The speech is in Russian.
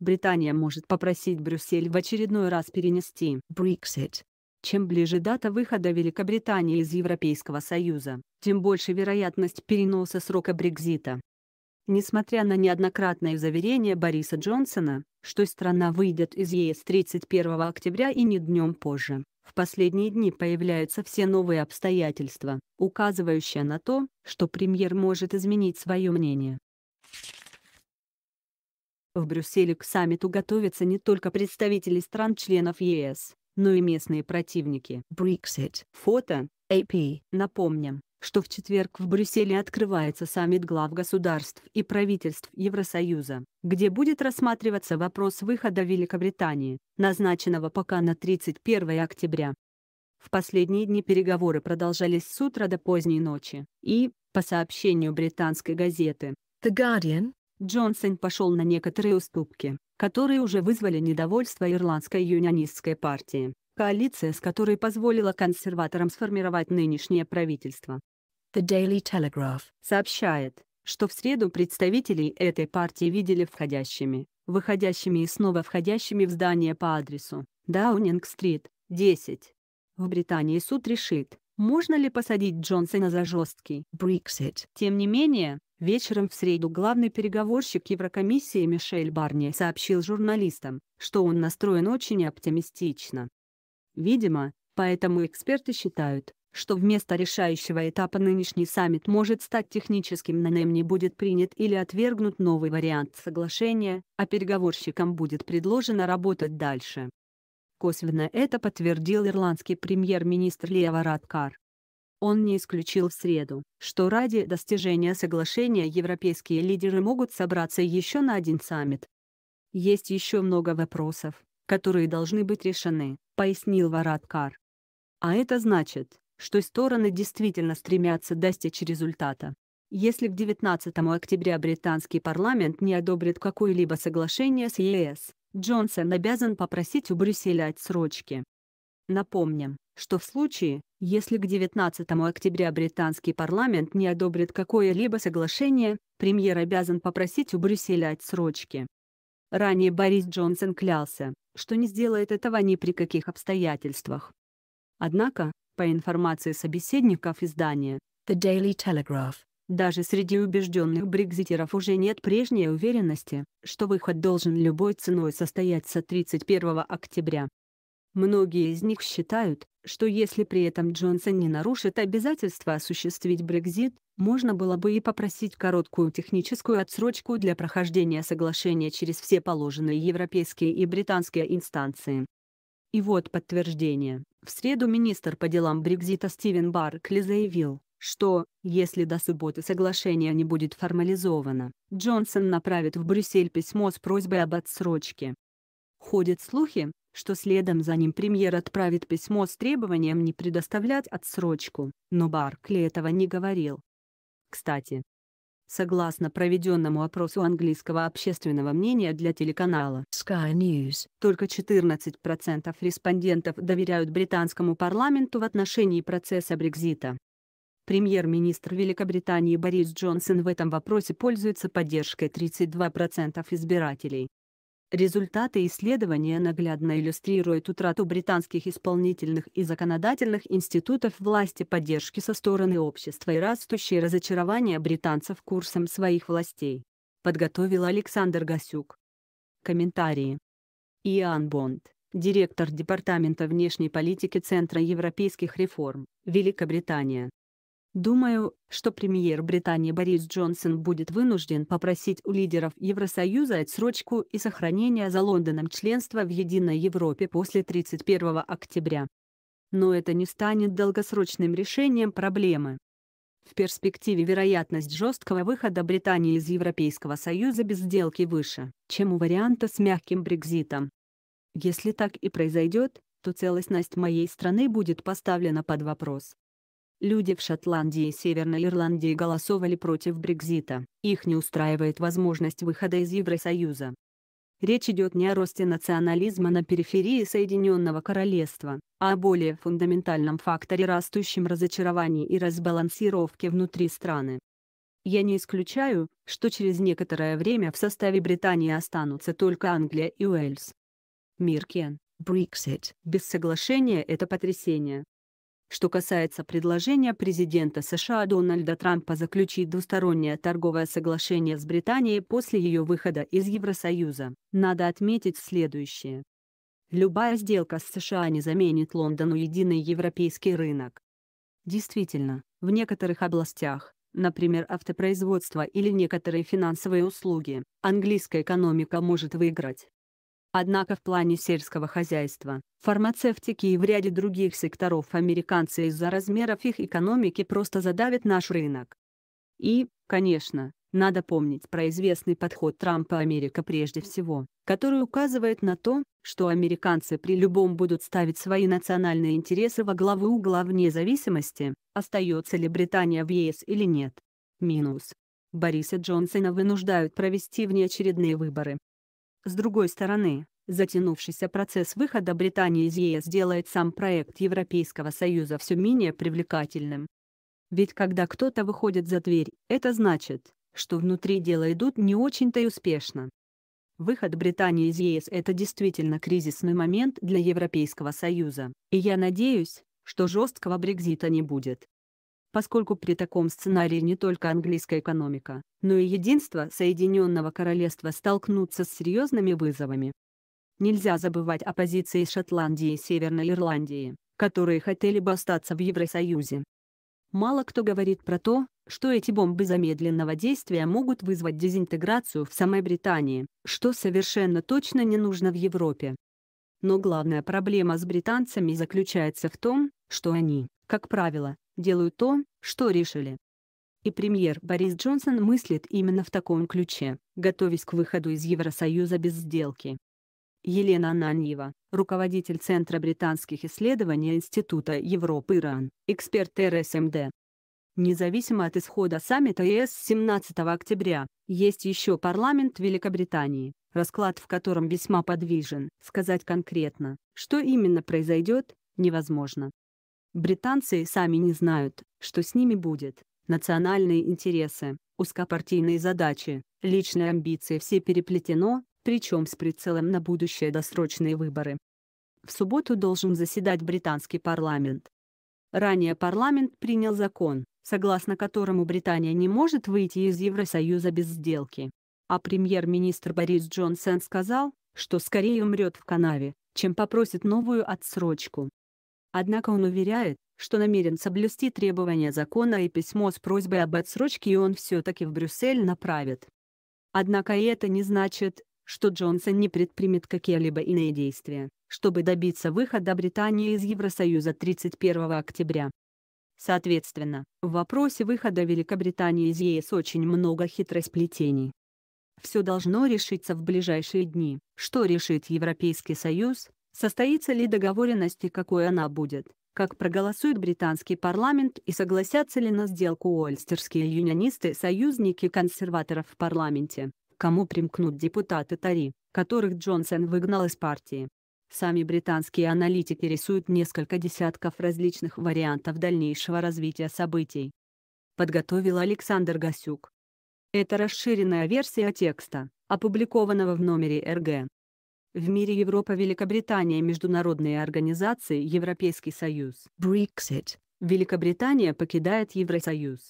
Британия может попросить Брюссель в очередной раз перенести Brexit. Чем ближе дата выхода Великобритании из Европейского Союза, тем больше вероятность переноса срока Брекзита. Несмотря на неоднократное заверение Бориса Джонсона, что страна выйдет из ЕС 31 октября и не днем позже, в последние дни появляются все новые обстоятельства, указывающие на то, что премьер может изменить свое мнение. В Брюсселе к саммиту готовятся не только представители стран-членов ЕС, но и местные противники. Brexit. Фото. AP. Напомним, что в четверг в Брюсселе открывается саммит глав государств и правительств Евросоюза, где будет рассматриваться вопрос выхода Великобритании, назначенного пока на 31 октября. В последние дни переговоры продолжались с утра до поздней ночи, и, по сообщению британской газеты The Guardian, Джонсон пошел на некоторые уступки, которые уже вызвали недовольство Ирландской юнионистской партии, коалиция с которой позволила консерваторам сформировать нынешнее правительство. The Daily Telegraph сообщает, что в среду представителей этой партии видели входящими, выходящими и снова входящими в здание по адресу Даунинг-стрит, 10. В Британии суд решит, можно ли посадить Джонсона за жесткий Brexit? Тем не менее, вечером в среду главный переговорщик Еврокомиссии Мишель Барни сообщил журналистам, что он настроен очень оптимистично. Видимо, поэтому эксперты считают, что вместо решающего этапа нынешний саммит может стать техническим, на нем не будет принят или отвергнут новый вариант соглашения, а переговорщикам будет предложено работать дальше. Косвенно это подтвердил ирландский премьер-министр Лева Радкар. Он не исключил в среду, что ради достижения соглашения европейские лидеры могут собраться еще на один саммит. «Есть еще много вопросов, которые должны быть решены», — пояснил Вараткар. А это значит, что стороны действительно стремятся достичь результата. Если к 19 октября британский парламент не одобрит какое-либо соглашение с ЕС, Джонсон обязан попросить у Брюсселя отсрочки. Напомним, что в случае, если к 19 октября британский парламент не одобрит какое-либо соглашение, премьер обязан попросить у Брюсселя отсрочки. Ранее Борис Джонсон клялся, что не сделает этого ни при каких обстоятельствах. Однако, по информации собеседников издания The Daily Telegraph, даже среди убежденных брекзитеров уже нет прежней уверенности, что выход должен любой ценой состояться 31 октября. Многие из них считают, что если при этом Джонсон не нарушит обязательства осуществить Брекзит, можно было бы и попросить короткую техническую отсрочку для прохождения соглашения через все положенные европейские и британские инстанции. И вот подтверждение. В среду министр по делам Брекзита Стивен Баркли заявил, что, если до субботы соглашение не будет формализовано, Джонсон направит в Брюссель письмо с просьбой об отсрочке. Ходят слухи, что следом за ним премьер отправит письмо с требованием не предоставлять отсрочку, но Баркли этого не говорил. Кстати, согласно проведенному опросу английского общественного мнения для телеканала Sky News, только 14% респондентов доверяют британскому парламенту в отношении процесса Брекзита. Премьер-министр Великобритании Борис Джонсон в этом вопросе пользуется поддержкой 32% избирателей. Результаты исследования наглядно иллюстрируют утрату британских исполнительных и законодательных институтов власти поддержки со стороны общества и растущее разочарование британцев курсом своих властей. Подготовил Александр Гасюк. Комментарии. Иоанн Бонд, директор Департамента внешней политики Центра европейских реформ, Великобритания. Думаю, что премьер Британии Борис Джонсон будет вынужден попросить у лидеров Евросоюза отсрочку и сохранение за Лондоном членства в Единой Европе после 31 октября. Но это не станет долгосрочным решением проблемы. В перспективе вероятность жесткого выхода Британии из Европейского Союза без сделки выше, чем у варианта с мягким Брекзитом. Если так и произойдет, то целостность моей страны будет поставлена под вопрос. Люди в Шотландии и Северной Ирландии голосовали против Брекзита, их не устраивает возможность выхода из Евросоюза. Речь идет не о росте национализма на периферии Соединенного Королевства, а о более фундаментальном факторе растущем разочаровании и разбалансировке внутри страны. Я не исключаю, что через некоторое время в составе Британии останутся только Англия и Уэльс. Миркен, Брексит. Без соглашения это потрясение, что касается предложения президента США Дональда Трампа заключить двустороннее торговое соглашение с Британией после ее выхода из Евросоюза, надо отметить следующее. Любая сделка с США не заменит Лондону единый европейский рынок. Действительно, в некоторых областях, например автопроизводство или некоторые финансовые услуги, английская экономика может выиграть, Однако в плане сельского хозяйства, фармацевтики и в ряде других секторов американцы из-за размеров их экономики просто задавят наш рынок. И, конечно, надо помнить про известный подход Трампа «Америка прежде всего», который указывает на то, что американцы при любом будут ставить свои национальные интересы во главу угла вне зависимости, остается ли Британия в ЕС или нет. Минус. Бориса Джонсона вынуждают провести внеочередные выборы, с другой стороны, затянувшийся процесс выхода Британии из ЕС делает сам проект Европейского Союза все менее привлекательным. Ведь когда кто-то выходит за дверь, это значит, что внутри дела идут не очень-то и успешно. Выход Британии из ЕС – это действительно кризисный момент для Европейского Союза, и я надеюсь, что жесткого Брекзита не будет поскольку при таком сценарии не только английская экономика, но и единство Соединенного Королевства столкнутся с серьезными вызовами. Нельзя забывать о позиции Шотландии и Северной Ирландии, которые хотели бы остаться в Евросоюзе. Мало кто говорит про то, что эти бомбы замедленного действия могут вызвать дезинтеграцию в самой Британии, что совершенно точно не нужно в Европе. Но главная проблема с британцами заключается в том, что они, как правило, делают то, что решили. И премьер Борис Джонсон мыслит именно в таком ключе, готовясь к выходу из Евросоюза без сделки. Елена Ананьева, руководитель Центра британских исследований Института Европы ИРАН, эксперт РСМД. Независимо от исхода саммита ЕС 17 октября, есть еще парламент Великобритании, расклад в котором весьма подвижен. Сказать конкретно, что именно произойдет, невозможно. Британцы сами не знают, что с ними будет. Национальные интересы, узкопартийные задачи, личные амбиции все переплетено, причем с прицелом на будущие досрочные выборы. В субботу должен заседать британский парламент. Ранее парламент принял закон, согласно которому Британия не может выйти из Евросоюза без сделки. А премьер-министр Борис Джонсон сказал, что скорее умрет в канаве, чем попросит новую отсрочку. Однако он уверяет, что намерен соблюсти требования закона и письмо с просьбой об отсрочке он все-таки в Брюссель направит. Однако и это не значит, что Джонсон не предпримет какие-либо иные действия, чтобы добиться выхода Британии из Евросоюза 31 октября. Соответственно, в вопросе выхода Великобритании из ЕС очень много хитросплетений. Все должно решиться в ближайшие дни, что решит Европейский Союз, Состоится ли договоренность и какой она будет? Как проголосует британский парламент и согласятся ли на сделку ольстерские юнионисты, союзники консерваторов в парламенте? Кому примкнут депутаты Тари, которых Джонсон выгнал из партии? Сами британские аналитики рисуют несколько десятков различных вариантов дальнейшего развития событий. Подготовил Александр Гасюк. Это расширенная версия текста, опубликованного в номере РГ. В мире Европа-Великобритания международные организации Европейский Союз. Brexit. Великобритания покидает Евросоюз.